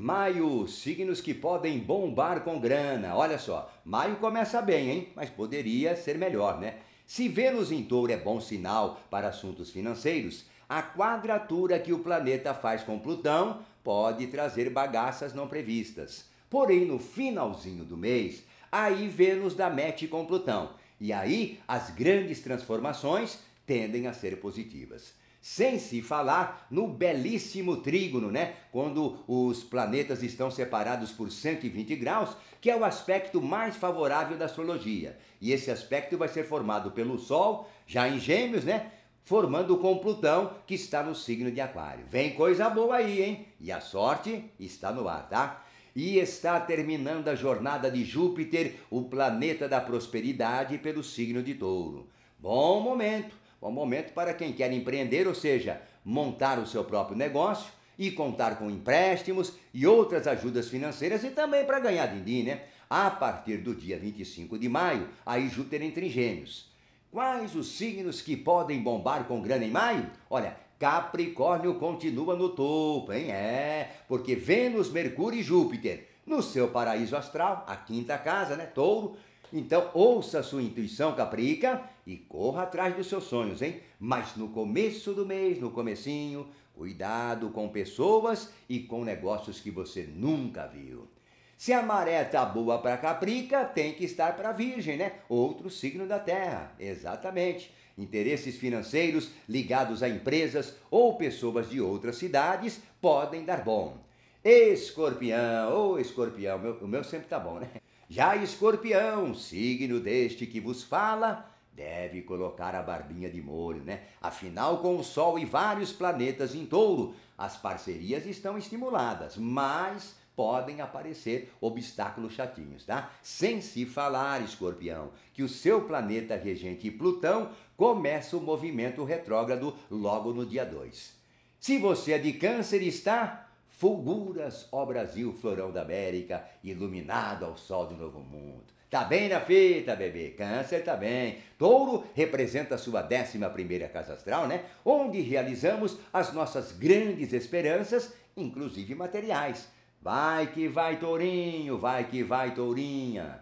Maio, signos que podem bombar com grana. Olha só, maio começa bem, hein? Mas poderia ser melhor, né? Se Vênus em touro é bom sinal para assuntos financeiros, a quadratura que o planeta faz com Plutão pode trazer bagaças não previstas. Porém, no finalzinho do mês, aí Vênus dá mete com Plutão. E aí as grandes transformações tendem a ser positivas. Sem se falar no belíssimo trígono, né? Quando os planetas estão separados por 120 graus, que é o aspecto mais favorável da astrologia. E esse aspecto vai ser formado pelo Sol, já em Gêmeos, né? Formando com Plutão, que está no signo de Aquário. Vem coisa boa aí, hein? E a sorte está no ar, tá? e está terminando a jornada de Júpiter, o planeta da prosperidade, pelo signo de Touro. Bom momento! Bom é momento para quem quer empreender, ou seja, montar o seu próprio negócio e contar com empréstimos e outras ajudas financeiras e também para ganhar din-din, né? A partir do dia 25 de maio, a Júpiter entre gêmeos. Quais os signos que podem bombar com grana em maio? Olha, Capricórnio continua no topo, hein? É, porque Vênus, Mercúrio e Júpiter, no seu paraíso astral, a quinta casa, né? Touro, então, ouça a sua intuição caprica e corra atrás dos seus sonhos, hein? Mas no começo do mês, no comecinho, cuidado com pessoas e com negócios que você nunca viu. Se a maré tá boa para Caprica, tem que estar para Virgem, né? Outro signo da Terra. Exatamente. Interesses financeiros ligados a empresas ou pessoas de outras cidades podem dar bom. Escorpião, ô oh, escorpião, meu, o meu sempre tá bom, né? Já escorpião, signo deste que vos fala, deve colocar a barbinha de molho, né? Afinal, com o Sol e vários planetas em touro, as parcerias estão estimuladas, mas podem aparecer obstáculos chatinhos, tá? Sem se falar, escorpião, que o seu planeta regente Plutão começa o movimento retrógrado logo no dia 2. Se você é de câncer, está Fulguras, ó Brasil, florão da América, iluminado ao sol do novo mundo. Tá bem na fita, tá, bebê. Câncer tá bem. Touro representa a sua 11 primeira casa astral, né? Onde realizamos as nossas grandes esperanças, inclusive materiais. Vai que vai, tourinho, vai que vai, tourinha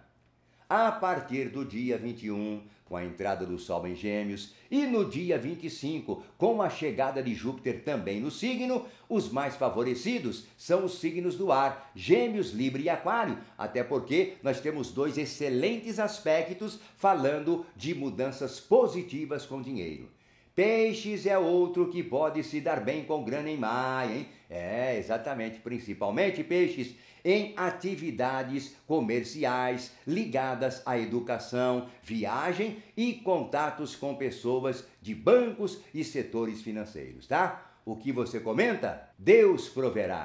a partir do dia 21, com a entrada do Sol em Gêmeos, e no dia 25, com a chegada de Júpiter também no signo, os mais favorecidos são os signos do ar, Gêmeos, Libra e Aquário, até porque nós temos dois excelentes aspectos falando de mudanças positivas com dinheiro. Peixes é outro que pode se dar bem com grana em maia, hein? É, exatamente, principalmente peixes em atividades comerciais ligadas à educação, viagem e contatos com pessoas de bancos e setores financeiros, tá? O que você comenta, Deus proverá.